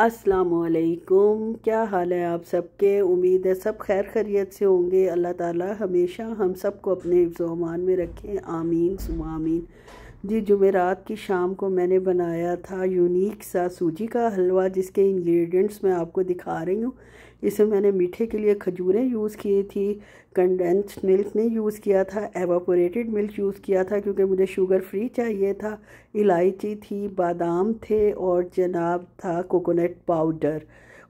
असलकुम क्या हाल है आप सबके उम्मीद है सब खैर खरीत से होंगे अल्लाह ताला हमेशा हम सबको अपने अमान में रखें आमीन सुमा आमीन जी जुमेरात की शाम को मैंने बनाया था यूनिक सा सूजी का हलवा जिसके इंग्रेडिएंट्स मैं आपको दिखा रही हूँ इसमें मैंने मीठे के लिए खजूरें यूज़ की थी कंडेंस मिल्क नहीं यूज़ किया था एवापोरेटेड मिल्क यूज़ किया था क्योंकि मुझे शुगर फ्री चाहिए था इलायची थी बादाम थे और जनाब था कोकोनट पाउडर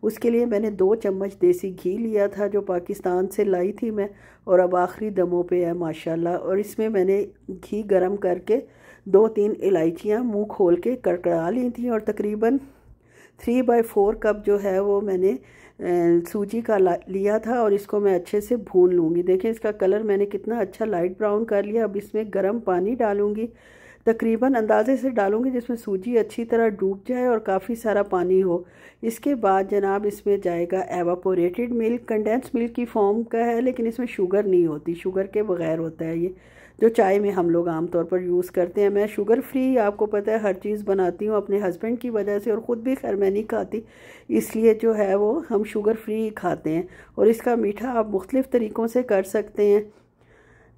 उसके लिए मैंने दो चम्मच देसी घी लिया था जो पाकिस्तान से लाई थी मैं और अब आखिरी दमों पे है माशाल्लाह और इसमें मैंने घी गरम करके दो तीन इलायचियाँ मुँह खोल के कड़कड़ा ली थी और तकरीबन थ्री बाई फोर कप जो है वो मैंने सूजी का लिया था और इसको मैं अच्छे से भून लूँगी देखें इसका कलर मैंने कितना अच्छा लाइट ब्राउन कर लिया अब इसमें गर्म पानी डालूँगी तकरीबन अंदाजे से डालूँगी जिसमें सूजी अच्छी तरह डूब जाए और काफ़ी सारा पानी हो इसके बाद जनाब इसमें जाएगा एवापोरेटेड मिल्क कंडेंस मिल्क की फॉर्म का है लेकिन इसमें शुगर नहीं होती शुगर के बगैर होता है ये जो चाय में हम लोग आमतौर पर यूज़ करते हैं मैं शुगर फ्री आपको पता है हर चीज़ बनाती हूँ अपने हस्बैंड की वजह से और ख़ुद भी खैर मैं नहीं खाती इसलिए जो है वो हम शुगर फ्री खाते हैं और इसका मीठा आप मुख्तलिफ़ तरीक़ों से कर सकते हैं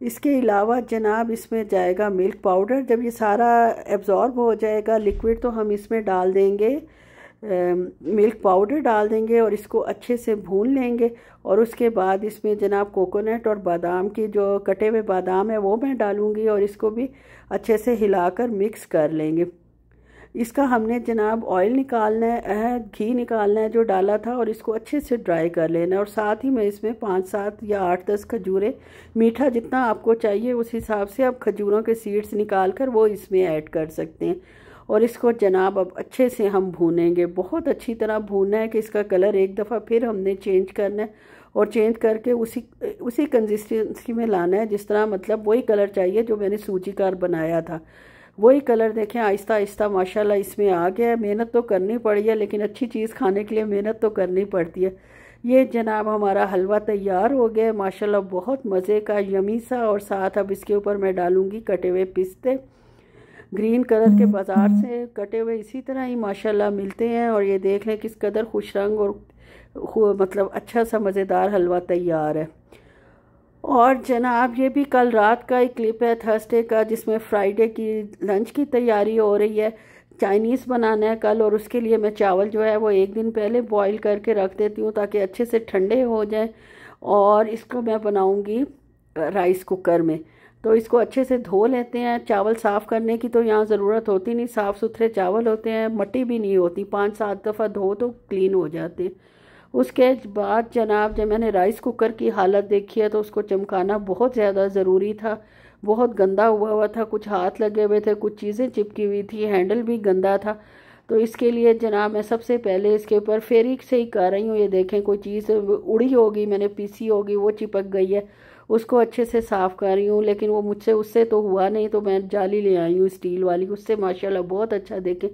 इसके अलावा जनाब इसमें जाएगा मिल्क पाउडर जब ये सारा एब्ज़ॉर्ब हो जाएगा लिक्विड तो हम इसमें डाल देंगे मिल्क पाउडर डाल देंगे और इसको अच्छे से भून लेंगे और उसके बाद इसमें जनाब कोकोनट और बादाम के जो कटे हुए बादाम है वो मैं डालूँगी और इसको भी अच्छे से हिलाकर मिक्स कर लेंगे इसका हमने जनाब ऑयल निकालना है घी निकालना है जो डाला था और इसको अच्छे से ड्राई कर लेना है और साथ ही मैं इसमें पाँच सात या आठ दस खजूरें मीठा जितना आपको चाहिए उस हिसाब से आप खजूरों के सीड्स निकाल कर वो इसमें ऐड कर सकते हैं और इसको जनाब अब अच्छे से हम भूनेंगे बहुत अच्छी तरह भूनना है कि इसका कलर एक दफ़ा फिर हमने चेंज करना है और चेंज करके उसी उसी कंसिस्टेंसी में लाना है जिस तरह मतलब वही कलर चाहिए जो मैंने सूजी कार बनाया था वही कलर देखें आहिस्ता आहिस्ता माशाल्लाह इसमें आ गया है मेहनत तो करनी पड़ी है लेकिन अच्छी चीज़ खाने के लिए मेहनत तो करनी पड़ती है ये जनाब हमारा हलवा तैयार हो गया माशाल्लाह बहुत मज़े का यमी सा और साथ अब इसके ऊपर मैं डालूँगी कटे हुए पिस्ते ग्रीन कलर के हम्म, बाज़ार हम्म। से कटे हुए इसी तरह ही माशाल्लाह मिलते हैं और ये देख लें किस कदर खुश रंग और मतलब अच्छा सा मज़ेदार हलवा तैयार है और जनाब ये भी कल रात का एक क्लिप है थर्सडे का जिसमें फ्राइडे की लंच की तैयारी हो रही है चाइनीज़ बनाना है कल और उसके लिए मैं चावल जो है वो एक दिन पहले बॉईल करके रख देती हूँ ताकि अच्छे से ठंडे हो जाएं और इसको मैं बनाऊँगी राइस कुकर में तो इसको अच्छे से धो लेते हैं चावल साफ़ करने की तो यहाँ ज़रूरत होती नहीं साफ़ सुथरे चावल होते हैं मट्टी भी नहीं होती पाँच सात दफ़ा धो तो क्लीन हो जाते हैं उसके बाद जनाब जब मैंने राइस कुकर की हालत देखी है तो उसको चमकाना बहुत ज़्यादा ज़रूरी था बहुत गंदा हुआ हुआ था कुछ हाथ लगे हुए थे कुछ चीज़ें चिपकी हुई थी हैंडल भी गंदा था तो इसके लिए जनाब मैं सबसे पहले इसके ऊपर फेरिक से ही कर रही हूँ ये देखें कोई चीज़ उड़ी होगी मैंने पीसी होगी वो चिपक गई है उसको अच्छे से साफ़ कर रही हूँ लेकिन वो मुझसे उससे तो हुआ नहीं तो मैं जाली ले आई हूँ स्टील वाली उससे माशाल्लाह बहुत अच्छा देखें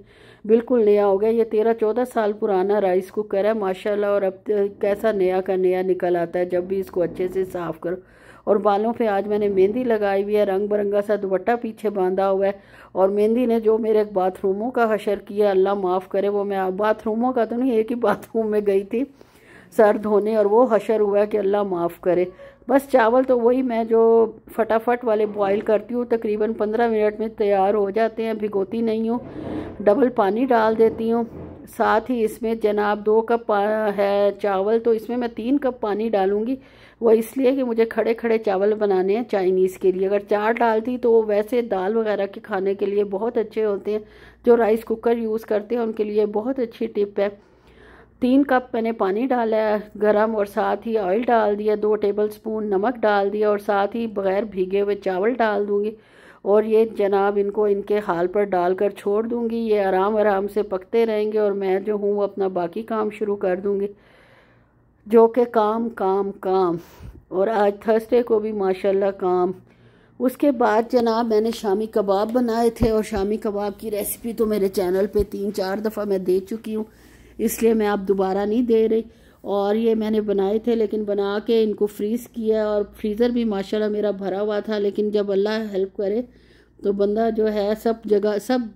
बिल्कुल नया हो गया ये तेरह चौदह साल पुराना राइस कुकर है माशाल्लाह और अब कैसा नया का नया निकल आता है जब भी इसको अच्छे से साफ़ करो और बालों पे आज मैंने मेहंदी लगाई हुई है रंग बिरंगा सा दुपट्टा पीछे बांधा हुआ है और मेहंदी ने जो मेरे बाथरूमों का हशर किया अल्लाह माफ़ करे वो मैं बाथरूमों का तो नहीं एक ही बाथरूम में गई थी सर धोने और वो हशर हुआ कि अल्लाह माफ़ करे बस चावल तो वही मैं जो फटाफट वाले बॉईल करती हूँ तकरीबन पंद्रह मिनट में तैयार हो जाते हैं भिगोती नहीं हूँ डबल पानी डाल देती हूँ साथ ही इसमें जनाब दो कप है चावल तो इसमें मैं तीन कप पानी डालूँगी वो इसलिए कि मुझे खड़े खड़े चावल बनाने हैं चाइनीज़ के लिए अगर चार डालती तो वो वैसे दाल वगैरह के खाने के लिए बहुत अच्छे होते हैं जो राइस कुकर यूज़ करते हैं उनके लिए बहुत अच्छी टिप है तीन कप मैंने पानी डाला गरम और साथ ही ऑयल डाल दिया दो टेबल स्पून नमक डाल दिया और साथ ही बगैर भीगे हुए चावल डाल दूँगी और ये जनाब इनको इनके हाल पर डालकर छोड़ दूँगी ये आराम आराम से पकते रहेंगे और मैं जो हूँ अपना बाकी काम शुरू कर दूँगी जो कि काम काम काम और आज थर्सडे को भी माशाल्लाह काम उसके बाद जनाब मैंने शामी कबाब बनाए थे और शामी कबाब की रेसिपी तो मेरे चैनल पे तीन चार दफ़ा मैं दे चुकी हूँ इसलिए मैं आप दोबारा नहीं दे रही और ये मैंने बनाए थे लेकिन बना के इनको फ्रीज़ किया और फ्रीज़र भी माशाल्लाह मेरा भरा हुआ था लेकिन जब अल्लाह हेल्प करे तो बंदा जो है सब जगह सब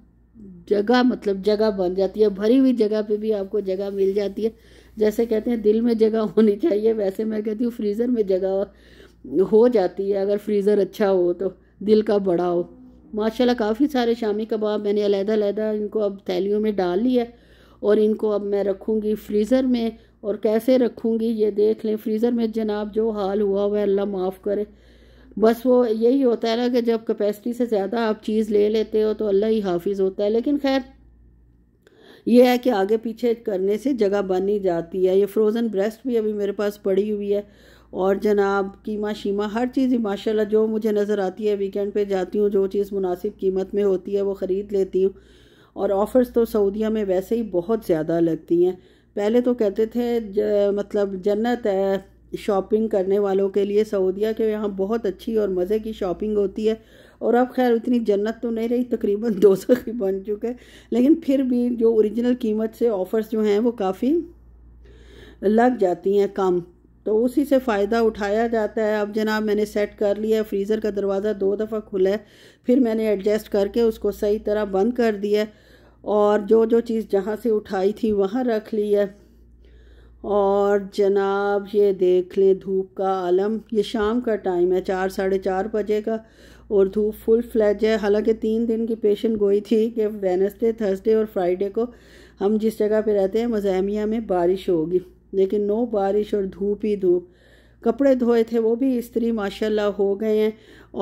जगह मतलब जगह बन जाती है भरी हुई जगह पे भी आपको जगह मिल जाती है जैसे कहते हैं दिल में जगह होनी चाहिए वैसे मैं कहती हूँ फ्रीज़र में जगह हो जाती है अगर फ्रीज़र अच्छा हो तो दिल का बड़ा हो माशाल्लाह काफ़ी सारे शामी कबाब मैंने अलहदा अलहदा इनको अब थैलियों में डाल लिया और इनको अब मैं रखूँगी फ्रीज़र में और कैसे रखूँगी ये देख लें फ्रीज़र में जनाब जो हाल हुआ वह अल्लाह माफ़ करे बस वो यही होता है ना कि जब कैपेसिटी से ज़्यादा आप चीज़ ले लेते हो तो अल्लाह ही हाफिज़ होता है लेकिन खैर ये है कि आगे पीछे करने से जगह बन ही जाती है ये फ्रोज़न ब्रेस्ट भी अभी मेरे पास पड़ी हुई है और जनाब कीमा शीमा हर चीज़ ही माशाल्लाह जो मुझे नज़र आती है वीकेंड पे जाती हूँ जो चीज़ मुनासिब कीमत में होती है वो ख़रीद लेती हूँ और ऑफ़र्स तो सऊदीया में वैसे ही बहुत ज़्यादा लगती हैं पहले तो कहते थे ज, मतलब जन्नत है शॉपिंग करने वालों के लिए सऊदीया के यहाँ बहुत अच्छी और मज़े की शॉपिंग होती है और अब खैर इतनी जन्नत तो नहीं रही तकरीबन दो सौ की बन चुके लेकिन फिर भी जो ओरिजिनल कीमत से ऑफ़र्स जो हैं वो काफ़ी लग जाती हैं कम तो उसी से फ़ायदा उठाया जाता है अब जनाब मैंने सेट कर लिया फ्रीज़र का दरवाज़ा दो दफ़ा खुला है फिर मैंने एडजस्ट करके उसको सही तरह बंद कर दिया और जो जो चीज़ जहाँ से उठाई थी वहाँ रख ली है और जनाब ये देख लें धूप का आलम ये शाम का टाइम है चार साढ़े चार बजे का और धूप फुल फ्लैज है हालांकि तीन दिन की पेशेंट गोई थी कि वेनसडे थर्सडे और फ्राइडे को हम जिस जगह पे रहते हैं मज़ामिया में बारिश होगी लेकिन नो बारिश और धूप ही धूप कपड़े धोए थे वो भी इस्त्री माशाल्लाह हो गए हैं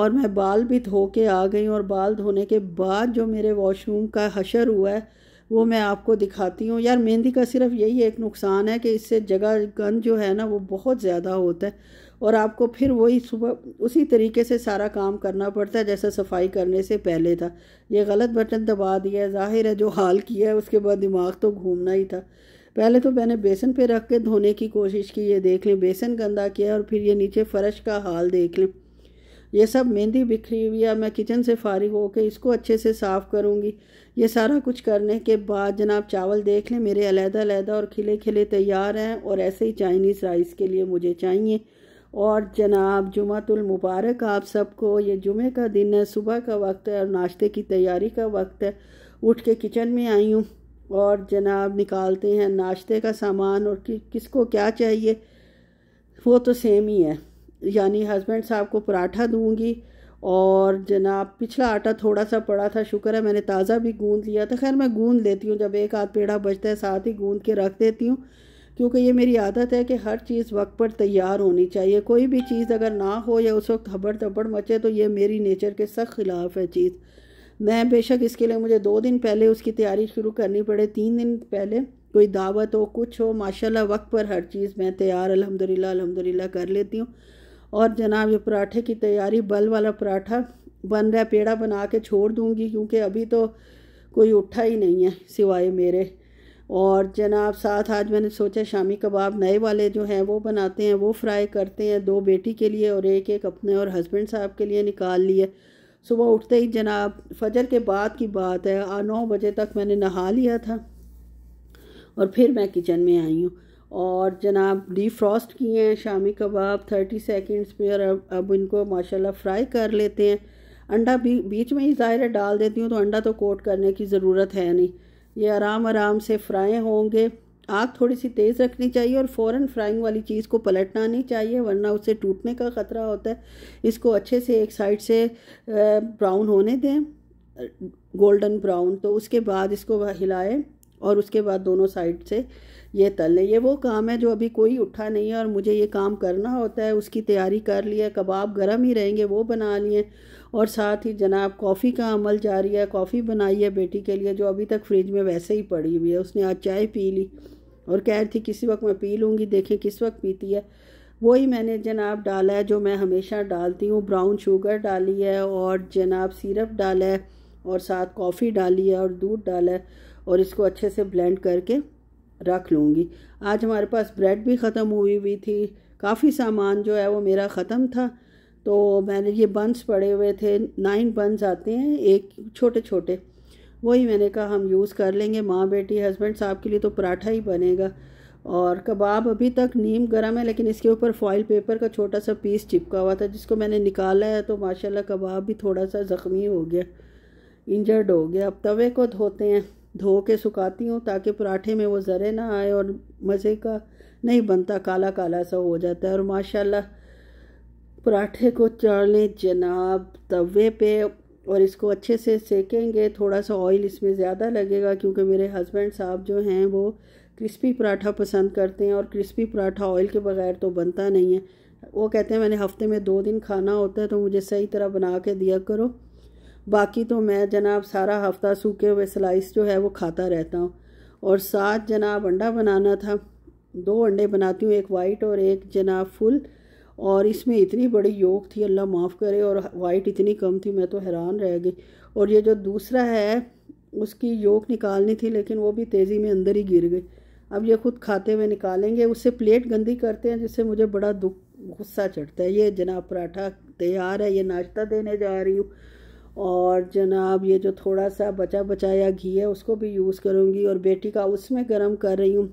और मैं बाल भी धो के आ गई और बाल धोने के बाद जो मेरे वॉशरूम का हशर हुआ है वो मैं आपको दिखाती हूँ यार मेहंदी का सिर्फ यही एक नुकसान है कि इससे जगह गंद जो है ना वो बहुत ज़्यादा होता है और आपको फिर वही सुबह उसी तरीके से सारा काम करना पड़ता है जैसा सफाई करने से पहले था ये गलत बटन दबा दिया है जाहिर है जो हाल किया है उसके बाद दिमाग तो घूमना ही था पहले तो मैंने बेसन पे रख के धोने की कोशिश की ये देख लें बेसन गंदा किया और फिर ये नीचे फ़र्श का हाल देख लें ये सब मेहंदी बिखरी हुई है मैं किचन से फारिग होकर इसको अच्छे से साफ़ करूँगी ये सारा कुछ करने के बाद जनाब चावल देख लें मेरे अलहदा अलहदा और खिले खिले तैयार हैं और ऐसे ही चाइनीज़ राइस के लिए मुझे चाहिए और जनाब जुमातुल मुबारक आप सबको ये जुमे का दिन है सुबह का वक्त है और नाश्ते की तैयारी का वक्त है उठ के किचन में आई हूँ और जनाब निकालते हैं नाश्ते का सामान और कि, किसको क्या चाहिए वो तो सेम ही है यानी हस्बैंड साहब को पराठा दूंगी और जनाब पिछला आटा थोड़ा सा पड़ा था शुक्र है मैंने ताज़ा भी गूंद लिया था खैर मैं गूंद लेती हूँ जब एक आध पेड़ा बचता है साथ ही गूंद के रख देती हूँ क्योंकि ये मेरी आदत है कि हर चीज़ वक्त पर तैयार होनी चाहिए कोई भी चीज़ अगर ना हो या उस वक्त हबड़ तबड़ मचे तो ये मेरी नेचर के सख्त ख़िलाफ़ है चीज़ मैं बेशक इसके लिए मुझे दो दिन पहले उसकी तैयारी शुरू करनी पड़े तीन दिन पहले कोई दावत हो कुछ हो माशाल्लाह वक्त पर हर चीज़ मैं तैयार अल्हम्दुलिल्लाह अल्हम्दुलिल्लाह कर लेती हूँ और जनाब ये पराठे की तैयारी बल वाला पराठा बन रहा पेड़ा बना के छोड़ दूँगी क्योंकि अभी तो कोई उठा ही नहीं है सिवाय मेरे और जनाब साथ आज मैंने सोचा शामी कबाब नए वाले जो हैं वो बनाते हैं वो फ्राई करते हैं दो बेटी के लिए और एक एक अपने और हस्बैंड साहब के लिए निकाल लिए सुबह उठते ही जनाब फजर के बाद की बात है आ नौ बजे तक मैंने नहा लिया था और फिर मैं किचन में आई हूँ और जनाब फ्रॉस्ट किए हैं शामी कबाब थर्टी सेकेंड्स पे और अब अब इनको माशाल्लाह फ्राई कर लेते हैं अंडा भी बीच में ही ज़ाहिर डाल देती हूँ तो अंडा तो कोट करने की ज़रूरत है नहीं ये आराम आराम से फ्राई होंगे आग थोड़ी सी तेज़ रखनी चाहिए और फ़ौरन फ्राइंग वाली चीज़ को पलटना नहीं चाहिए वरना उससे टूटने का ख़तरा होता है इसको अच्छे से एक साइड से ब्राउन होने दें गोल्डन ब्राउन तो उसके बाद इसको हिलाएं और उसके बाद दोनों साइड से ये तल लें ये वो काम है जो अभी कोई उठा नहीं है और मुझे ये काम करना होता है उसकी तैयारी कर ली है कबाब गर्म ही रहेंगे वो बना लिए और साथ ही जनाब कॉफ़ी का अमल जारी है कॉफ़ी बनाई है बेटी के लिए जो अभी तक फ्रिज में वैसे ही पड़ी हुई है उसने आज चाय पी ली और कह रही थी किसी वक्त मैं पी लूँगी देखें किस वक्त पीती है वही मैंने जनाब डाला है जो मैं हमेशा डालती हूँ ब्राउन शुगर डाली है और जनाब सिरप डाला है और साथ कॉफ़ी डाली है और दूध डाला है और इसको अच्छे से ब्लेंड करके रख लूँगी आज हमारे पास ब्रेड भी ख़त्म हुई हुई थी काफ़ी सामान जो है वो मेरा ख़त्म था तो मैंने ये बंस पड़े हुए थे नाइन बंस आते हैं एक छोटे छोटे वही मैंने कहा हम यूज़ कर लेंगे माँ बेटी हस्बैंड साहब के लिए तो पराठा ही बनेगा और कबाब अभी तक नीम गर्म है लेकिन इसके ऊपर फॉइल पेपर का छोटा सा पीस चिपका हुआ था जिसको मैंने निकाला है तो माशाल्लाह कबाब भी थोड़ा सा ज़ख्मी हो गया इंजर्ड हो गया अब तवे को धोते हैं धो के सुखाती हूँ ताकि पराठे में वो ज़रे ना आए और मज़े का नहीं बनता काला काला सा हो जाता है और माशाल्लाह पराठे को लें जनाब तवे पे और इसको अच्छे से सेकेंगे थोड़ा सा ऑयल इसमें ज़्यादा लगेगा क्योंकि मेरे हस्बैंड साहब जो हैं वो क्रिस्पी पराठा पसंद करते हैं और क्रिस्पी पराठा ऑयल के बगैर तो बनता नहीं है वो कहते हैं मैंने हफ़्ते में दो दिन खाना होता है तो मुझे सही तरह बना के दिया करो बाकी तो मैं जनाब सारा हफ्ता सूखे हुए स्लाइस जो है वो खाता रहता हूँ और साथ जनाब अंडा बनाना था दो अंडे बनाती हूँ एक वाइट और एक जनाब फुल और इसमें इतनी बड़ी योग थी अल्लाह माफ़ करे और वाइट इतनी कम थी मैं तो हैरान रह गई और ये जो दूसरा है उसकी योग निकालनी थी लेकिन वो भी तेज़ी में अंदर ही गिर गई अब ये खुद खाते हुए निकालेंगे उससे प्लेट गंदी करते हैं जिससे मुझे बड़ा दुख गुस्सा चढ़ता है ये जनाब पराठा तैयार है ये नाश्ता देने जा रही हूँ और जनाब ये जो थोड़ा सा बचा बचाया घी है उसको भी यूज़ करूँगी और बेटी का उसमें गर्म कर रही हूँ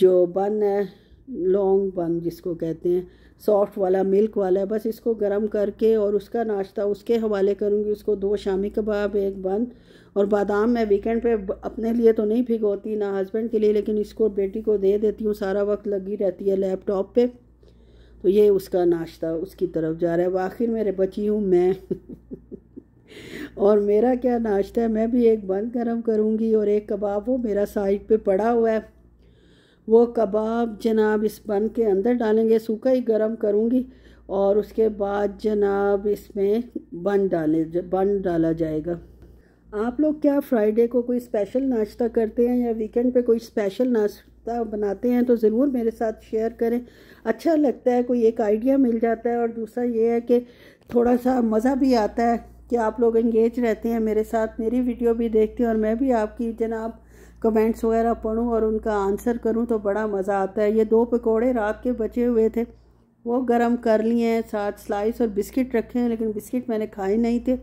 जो बन है लॉन्ग बन जिसको कहते हैं सॉफ्ट वाला मिल्क वाला है बस इसको गर्म करके और उसका नाश्ता उसके हवाले करूँगी उसको दो शामी कबाब एक बन और बादाम मैं वीकेंड पे अपने लिए तो नहीं भिगोती ना हस्बैंड के लिए लेकिन इसको बेटी को दे देती हूँ सारा वक्त लगी रहती है लैपटॉप पे तो ये उसका नाश्ता उसकी तरफ जा रहा है आखिर मेरे बची हूँ मैं और मेरा क्या नाश्ता है मैं भी एक बन गर्म करूँगी और एक कबाब वो मेरा साइड पे पड़ा हुआ है वो कबाब जनाब इस बन के अंदर डालेंगे सूखा ही गर्म करूँगी और उसके बाद जनाब इसमें बन डाले बन डाला जाएगा आप लोग क्या फ्राइडे को कोई स्पेशल नाश्ता करते हैं या वीकेंड पे कोई स्पेशल नाश्ता बनाते हैं तो ज़रूर मेरे साथ शेयर करें अच्छा लगता है कोई एक आइडिया मिल जाता है और दूसरा ये है कि थोड़ा सा मज़ा भी आता है कि आप लोग इंगेज रहते हैं मेरे साथ मेरी वीडियो भी देखते हैं और मैं भी आपकी जनाब कमेंट्स वगैरह पढ़ूँ और उनका आंसर करूँ तो बड़ा मज़ा आता है ये दो पकोड़े रात के बचे हुए थे वो गरम कर लिए हैं साथ स्लाइस और बिस्किट रखे हैं लेकिन बिस्किट मैंने खाए नहीं थे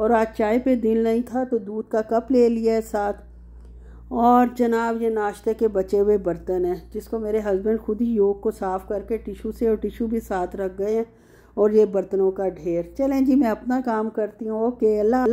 और आज चाय पे दिल नहीं था तो दूध का कप ले लिया है साथ और जनाब ये नाश्ते के बचे हुए बर्तन हैं जिसको मेरे हस्बैंड खुद ही योग को साफ़ करके टिशू से और टिशू भी साथ रख गए हैं और ये बर्तनों का ढेर चलें जी मैं अपना काम करती हूँ ओके अल्लाह